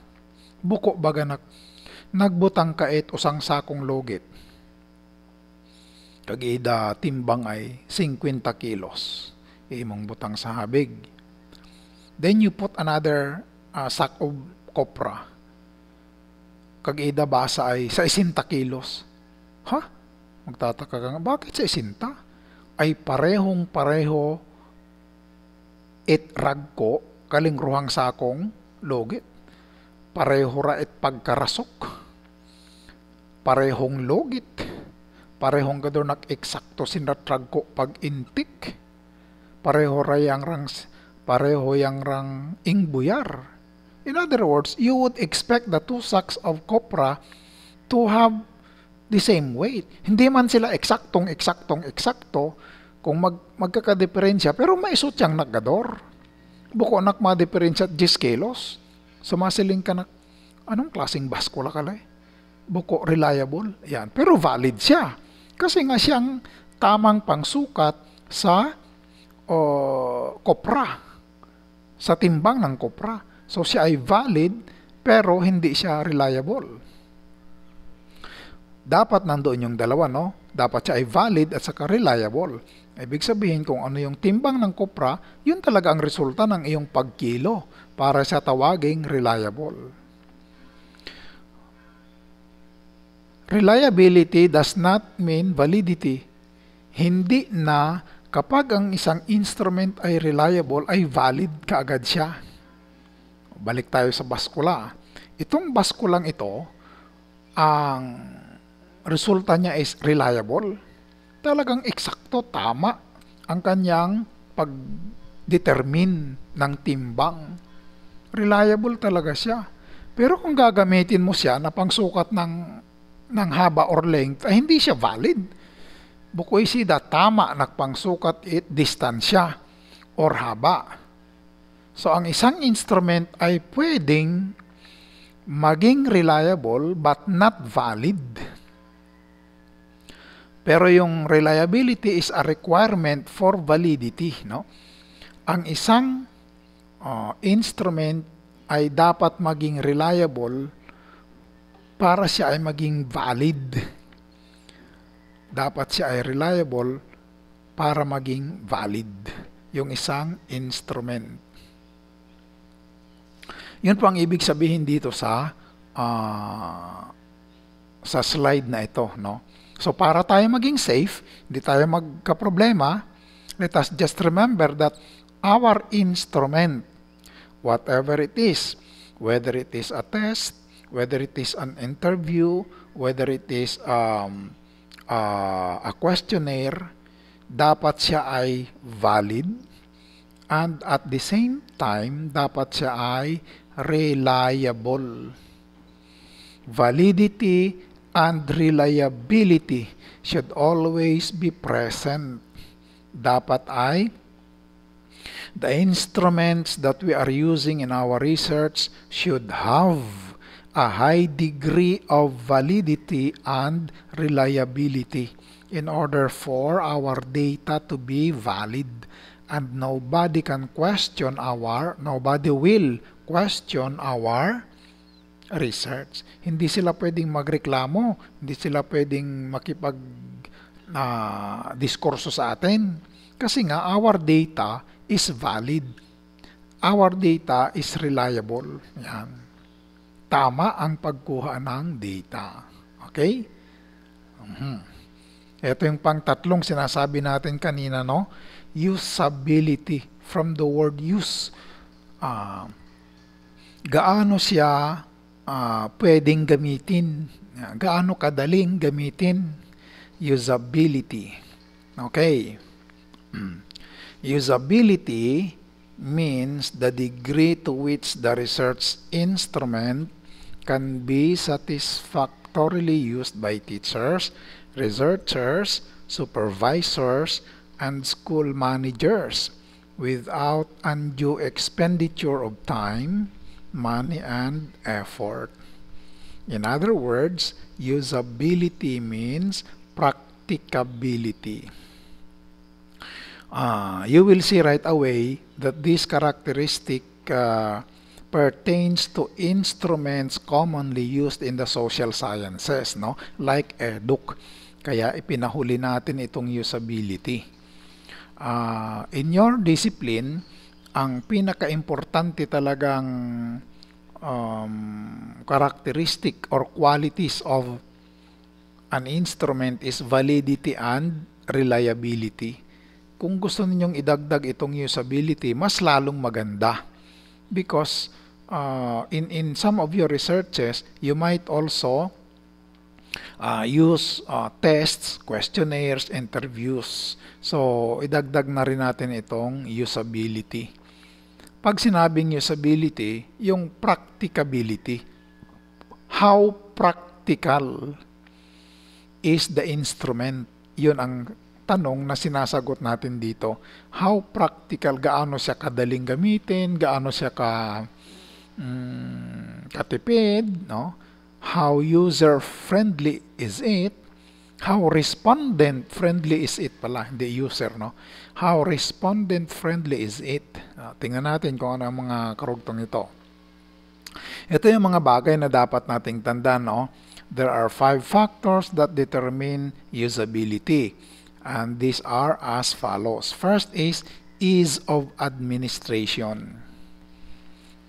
Buko baga nag, nagbutang kait usang sakong logit Kagida timbang ay 50 kilos. Imong butang sa habig. Then you put another uh, sack of copra. Kagida basa ay 60 kilos. Ha? Magtataka ka nga, bakit 60? Ay parehong pareho it ragko kalingruhang sakong logit. Pareho ra it pagkarasok. Parehong logit Parehong gado eksakto sinatrag ko pag intik. Pareho rayang rang pareho yang rang ingbuyar. In other words, you would expect the two sacks of copra to have the same weight. Hindi man sila eksaktong eksaktong eksakto kung mag, magkakadiferensya pero maisot yang naggador. Buko ma diferensya 10 kilos. Sumasiling ka na anong klaseng baskula ka eh? Buko reliable. Yan. Pero valid siya. Kasi nga siyang tamang pangsukat sa o, uh, kopra, sa timbang ng kopra. So siya ay valid pero hindi siya reliable. Dapat nandoon yung dalawa, no? Dapat siya ay valid at saka reliable. Ibig sabihin kung ano yung timbang ng kopra, yun talaga ang resulta ng iyong pagkilo para sa tawaging reliable. Reliability does not mean validity. Hindi na kapag ang isang instrument ay reliable ay valid kaagad siya. Balik tayo sa baskula. Itong baskulang ito, ang resulta niya is reliable. Talagang eksakto, tama ang kanyang pag-determine ng timbang. Reliable talaga siya. Pero kung gagamitin mo siya na pangsukat ng ng haba or length ay hindi siya valid. Bukoy sida tama nagpangsukat it eh, distansya or haba. So ang isang instrument ay pwedeng maging reliable but not valid. Pero yung reliability is a requirement for validity, no? Ang isang uh, instrument ay dapat maging reliable para siya ay maging valid. Dapat siya ay reliable para maging valid yung isang instrument. Yun po ang ibig sabihin dito sa uh, sa slide na ito, no? So para tayo maging safe, hindi tayo magka-problema, let us just remember that our instrument, whatever it is, whether it is a test, whether it is an interview, whether it is um, uh, a questionnaire, dapat siya ay valid and at the same time, dapat siya ay reliable. Validity and reliability should always be present. Dapat ay the instruments that we are using in our research should have a high degree of validity and reliability in order for our data to be valid and nobody can question our nobody will question our research hindi sila pwedeng magreklamo hindi sila pwedeng makipag uh, diskurso sa atin kasi nga our data is valid our data is reliable yan tama ang pagkuha ng data. Okay? Mm-hmm. Ito yung pangtatlong sinasabi natin kanina, no? Usability from the word use. Uh, gaano siya uh, pwedeng gamitin? Gaano kadaling gamitin? Usability. Okay. (clears throat) Usability means the degree to which the research instrument can be satisfactorily used by teachers, researchers, supervisors, and school managers without undue expenditure of time, money, and effort. In other words, usability means practicability. Uh, you will see right away that this characteristic uh, pertains to instruments commonly used in the social sciences, no? like EDUC. Kaya ipinahuli natin itong usability. Uh, in your discipline, ang pinaka-importante talagang um, characteristic or qualities of an instrument is validity and reliability. Kung gusto ninyong idagdag itong usability, mas lalong maganda because uh, in, in some of your researches, you might also uh, use uh, tests, questionnaires, interviews. So, idagdag na rin natin itong usability. Pag sinabing usability, yung practicability. How practical is the instrument? Yun ang tanong na sinasagot natin dito. How practical, gaano siya kadaling gamitin, gaano siya ka mm, katipid, no? how user-friendly is it, how respondent-friendly is it pala, hindi user, no? How respondent-friendly is it? Uh, tingnan natin kung ano ang mga karugtong ito. Ito yung mga bagay na dapat nating tandaan, no? There are five factors that determine usability. And these are as follows. First is ease of administration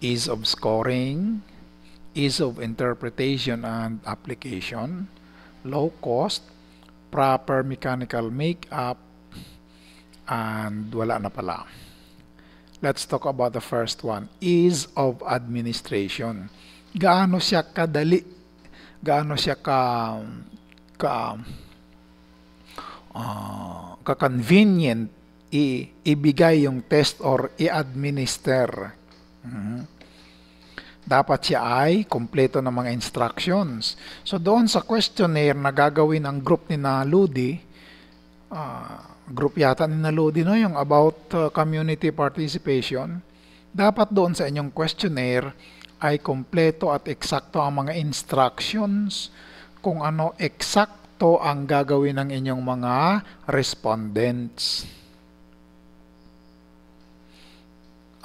ease of scoring, ease of interpretation and application, low cost, proper mechanical makeup, and wala na pala. Let's talk about the first one, ease of administration. Gaano siya kadali, gaano siya ka, ka uh, ka-convenient i- ibigay yung test or i-administer Mm-hmm. Dapat siya ay kompleto ng mga instructions. So doon sa questionnaire na gagawin ang group ni Naludi, uh, group yata ni Naludi no, yung about uh, community participation, dapat doon sa inyong questionnaire ay kompleto at eksakto ang mga instructions kung ano eksakto ang gagawin ng inyong mga respondents.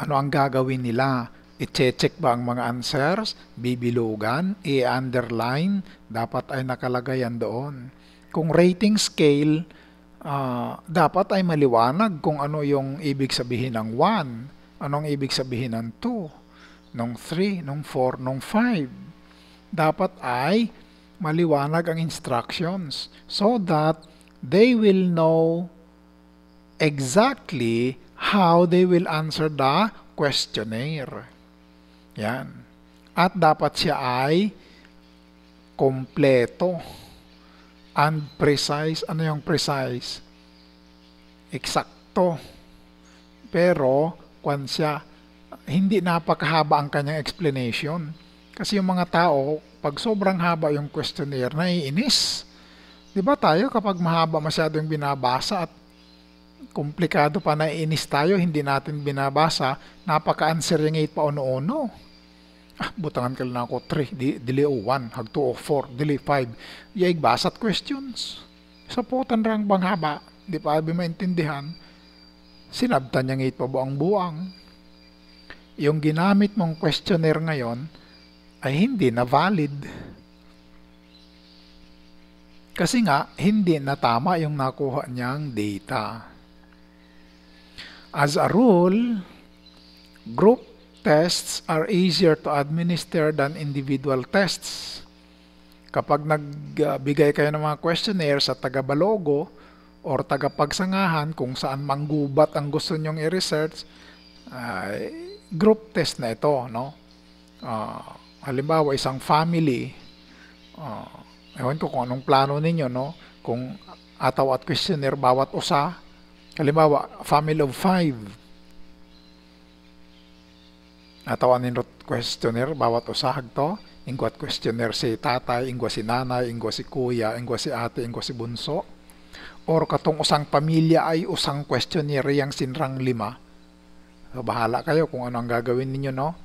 ano ang gagawin nila? I-check ba ang mga answers? Bibilugan? I-underline? Dapat ay nakalagay doon. Kung rating scale, uh, dapat ay maliwanag kung ano yung ibig sabihin ng 1, anong ibig sabihin ng 2, nung 3, nung 4, nung 5. Dapat ay maliwanag ang instructions so that they will know exactly how they will answer the questionnaire. Yan. At dapat siya ay kompleto and precise. Ano yung precise? Eksakto. Pero, kwan siya, hindi napakahaba ang kanyang explanation. Kasi yung mga tao, pag sobrang haba yung questionnaire, naiinis. Di ba tayo kapag mahaba masyado yung binabasa at Komplikado pa na inis tayo, hindi natin binabasa. Napaka-answer yung pa ono-ono. Ah, butangan ka lang ako 3, di, dili o 1, hag 2 o 4, dili 5. Yaig basat questions. Sa putan rang banghaba, di pa abi maintindihan. Sinabtan niyang 8 pa buang-buang yung ginamit mong questionnaire ngayon ay hindi na valid. Kasi nga, hindi na tama yung nakuha niyang data. As a rule, group tests are easier to administer than individual tests. Kapag nagbigay kayo ng mga questionnaire sa taga-Balogo or taga-Pagsangahan kung saan manggubat ang gusto nyong i-research, uh, group test na ito. No? Uh, halimbawa, isang family, uh, ewan ko kung anong plano ninyo, no? kung ataw at questionnaire bawat usa, Halimbawa, family of five. Natawanin ro questionnaire, bawat usahag to. Ingwa at questionnaire si tatay, ingwa si nanay, ingwa si kuya, ingwa si ate, ingwa si bunso. Or katong usang pamilya ay usang questionnaire yang sinrang lima. So, bahala kayo kung ano ang gagawin ninyo, no?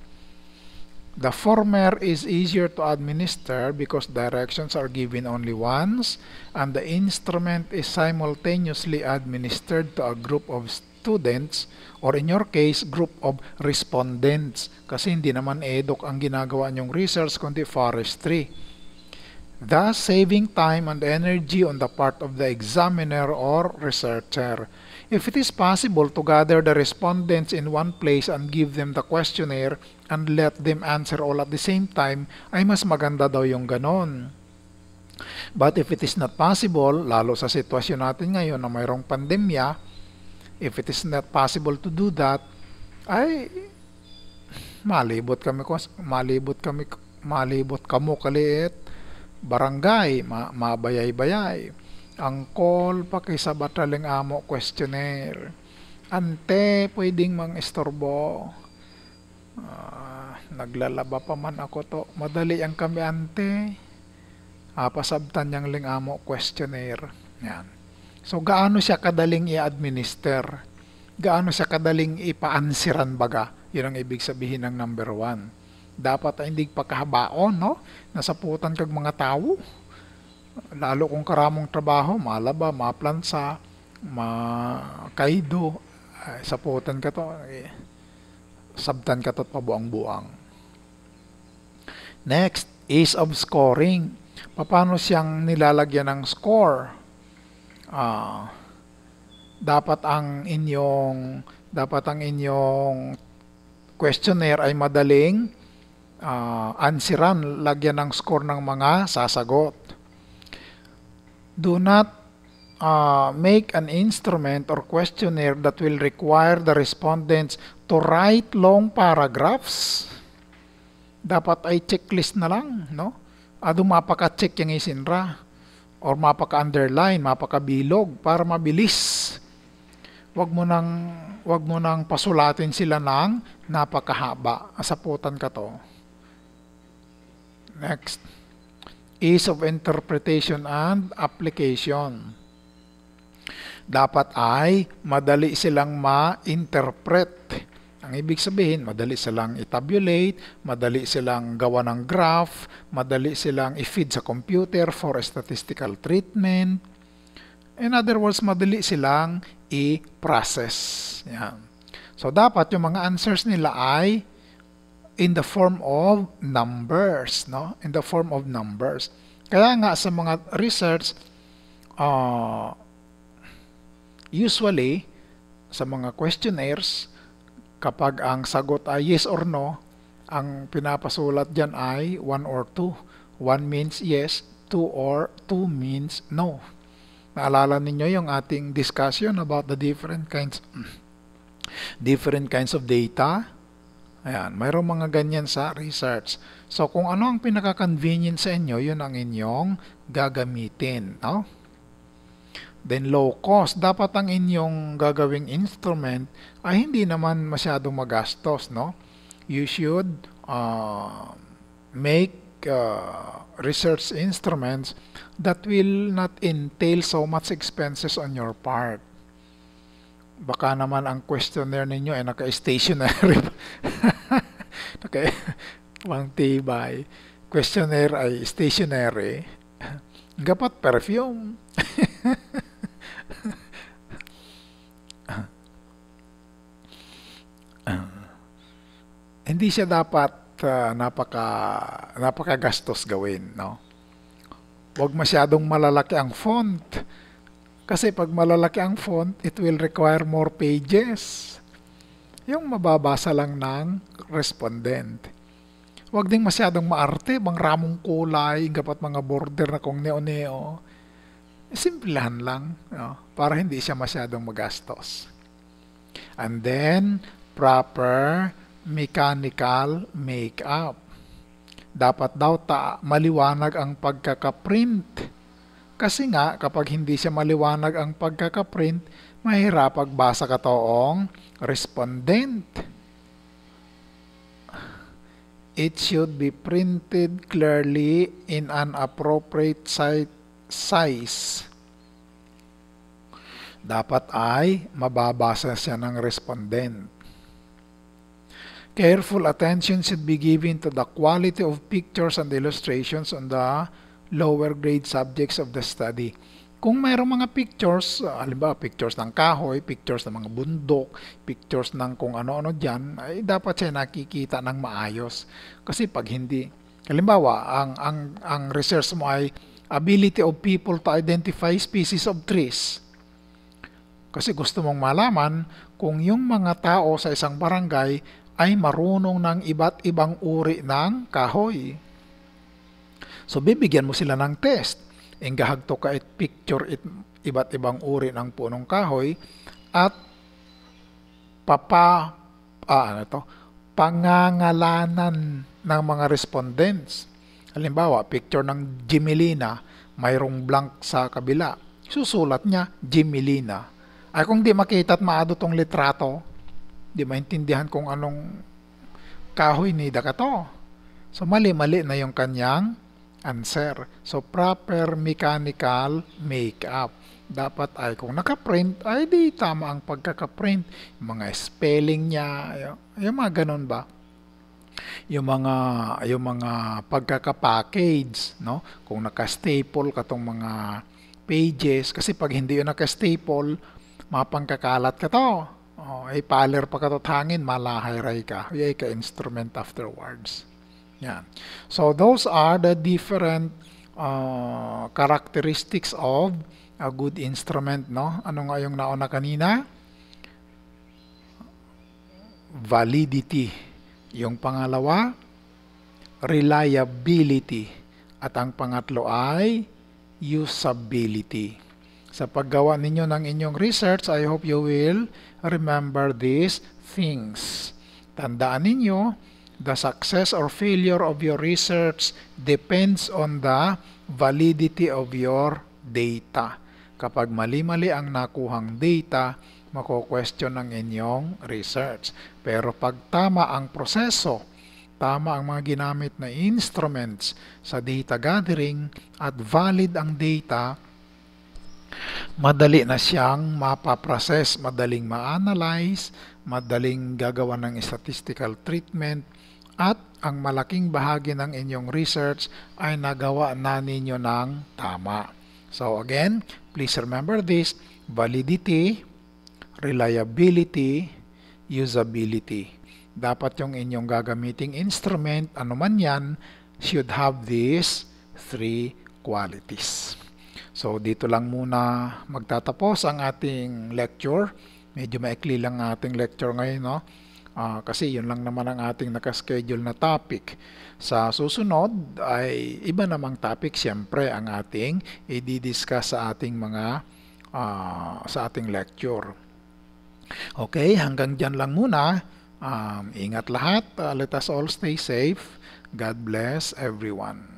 The former is easier to administer because directions are given only once and the instrument is simultaneously administered to a group of students or in your case, group of respondents kasi hindi naman edok ang ginagawa niyong research kundi forestry. Thus, saving time and energy on the part of the examiner or researcher. If it is possible to gather the respondents in one place and give them the questionnaire and let them answer all at the same time ay mas maganda daw yung ganon. But if it is not possible, lalo sa sitwasyon natin ngayon na mayroong pandemya, if it is not possible to do that, ay malibot kami ko malibot kami malibot kamo kaliit barangay ma, mabayay-bayay ang call pa kay sa batraling amo questionnaire ante pwedeng mang istorbo Uh, naglalaba pa man ako to. Madali ang kami ante. Uh, pasabtan niyang lingamo questionnaire. Yan. So gaano siya kadaling i-administer? Gaano siya kadaling ipa-answeran baga? Yun ang ibig sabihin ng number one. Dapat ay hindi pagkahabaon, no? Nasaputan kag mga tao. Lalo kung karamong trabaho, malaba, maplansa, makaido, ay, saputan ka to. Eh sabtan ka to't pabuang-buang. Next is of scoring. Paano siyang nilalagyan ng score? Uh, dapat ang inyong dapat ang inyong questionnaire ay madaling uh, ansiran, lagyan ng score ng mga sasagot. Do not uh, make an instrument or questionnaire that will require the respondents to write long paragraphs, dapat ay checklist na lang, no? Ado mapaka-check yung isinra or mapaka-underline, mapaka-bilog para mabilis. Wag mo nang wag mo nang pasulatin sila nang napakahaba. Asaputan ka to. Next. Ease of interpretation and application dapat ay madali silang ma-interpret ang ibig sabihin, madali silang i-tabulate, madali silang gawa ng graph, madali silang i-feed sa computer for statistical treatment. In other words, madali silang i-process. Yan. So, dapat yung mga answers nila ay in the form of numbers, no? In the form of numbers. Kaya nga sa mga research, uh, usually, sa mga questionnaires, kapag ang sagot ay yes or no, ang pinapasulat dyan ay 1 or 2. 1 means yes, 2 or 2 means no. Naalala ninyo yung ating discussion about the different kinds (clears throat) different kinds of data? Ayan, mayroong mga ganyan sa research. So kung ano ang pinaka-convenient sa inyo, yun ang inyong gagamitin. No? then low cost. Dapat ang inyong gagawing instrument ay hindi naman masyadong magastos, no? You should uh, make uh, research instruments that will not entail so much expenses on your part. Baka naman ang questionnaire ninyo ay naka-stationary. okay. (laughs) Pang tibay. Questionnaire ay stationary. Dapat perfume. (laughs) hindi siya dapat uh, napaka napakagastos gawin, no? Huwag masyadong malalaki ang font. Kasi pag malalaki ang font, it will require more pages. Yung mababasa lang ng respondent. Huwag ding masyadong maarte, bang ramong kulay, dapat mga border na kung neo-neo. Simplahan lang, no? para hindi siya masyadong magastos. And then, proper mechanical makeup. Dapat daw ta maliwanag ang pagkakaprint. Kasi nga kapag hindi siya maliwanag ang pagkakaprint, mahirap pagbasa ka toong respondent. It should be printed clearly in an appropriate size. Dapat ay mababasa siya ng respondent Careful attention should be given to the quality of pictures and illustrations on the lower grade subjects of the study. Kung mayroong mga pictures, uh, halimbawa pictures ng kahoy, pictures ng mga bundok, pictures ng kung ano-ano dyan, ay dapat siya nakikita ng maayos. Kasi pag hindi, halimbawa, ang, ang, ang research mo ay ability of people to identify species of trees. Kasi gusto mong malaman kung yung mga tao sa isang barangay ay marunong ng iba't ibang uri ng kahoy. So bibigyan mo sila ng test. Ingahag to ka it picture it iba't ibang uri ng punong kahoy at papa ah, ano to, pangangalanan ng mga respondents. Halimbawa, picture ng Jimelina, mayroong blank sa kabila. Susulat niya, Jimelina. Ay kung di makita at maado tong litrato, Di maintindihan kung anong kahoy ni Dakato. So mali-mali na yung kanyang answer. So proper mechanical makeup. Dapat ay kung nakaprint, ay di tama ang pagkakaprint. Yung mga spelling niya, yung, yung mga ganun ba? yung mga yung mga pagkaka-package no kung naka-staple ka tong mga pages kasi pag hindi yun naka-staple mapangkakalat ka to Oh, eh, ay paler pa katatangin, malahiray ka. Yay ka instrument afterwards. Yan. So those are the different uh, characteristics of a good instrument, no? Ano nga yung nauna kanina? Validity. Yung pangalawa, reliability. At ang pangatlo ay usability. Sa paggawa ninyo ng inyong research, I hope you will remember these things. Tandaan ninyo, the success or failure of your research depends on the validity of your data. Kapag mali-mali ang nakuhang data, mako-question ang inyong research. Pero pag tama ang proseso, tama ang mga ginamit na instruments sa data gathering at valid ang data, Madali na siyang mapaprocess, madaling ma-analyze, madaling gagawa ng statistical treatment, at ang malaking bahagi ng inyong research ay nagawa na ninyo ng tama. So again, please remember this, validity, reliability, usability. Dapat yung inyong gagamiting instrument, anuman yan, should have these three qualities. So dito lang muna magtatapos ang ating lecture. Medyo maikli lang ang ating lecture ngayon, no? Uh, kasi yun lang naman ang ating nakaschedule na topic. Sa susunod ay iba namang topic siyempre ang ating i-discuss sa ating mga uh, sa ating lecture. Okay, hanggang dyan lang muna. Um, ingat lahat. Uh, let us all stay safe. God bless everyone.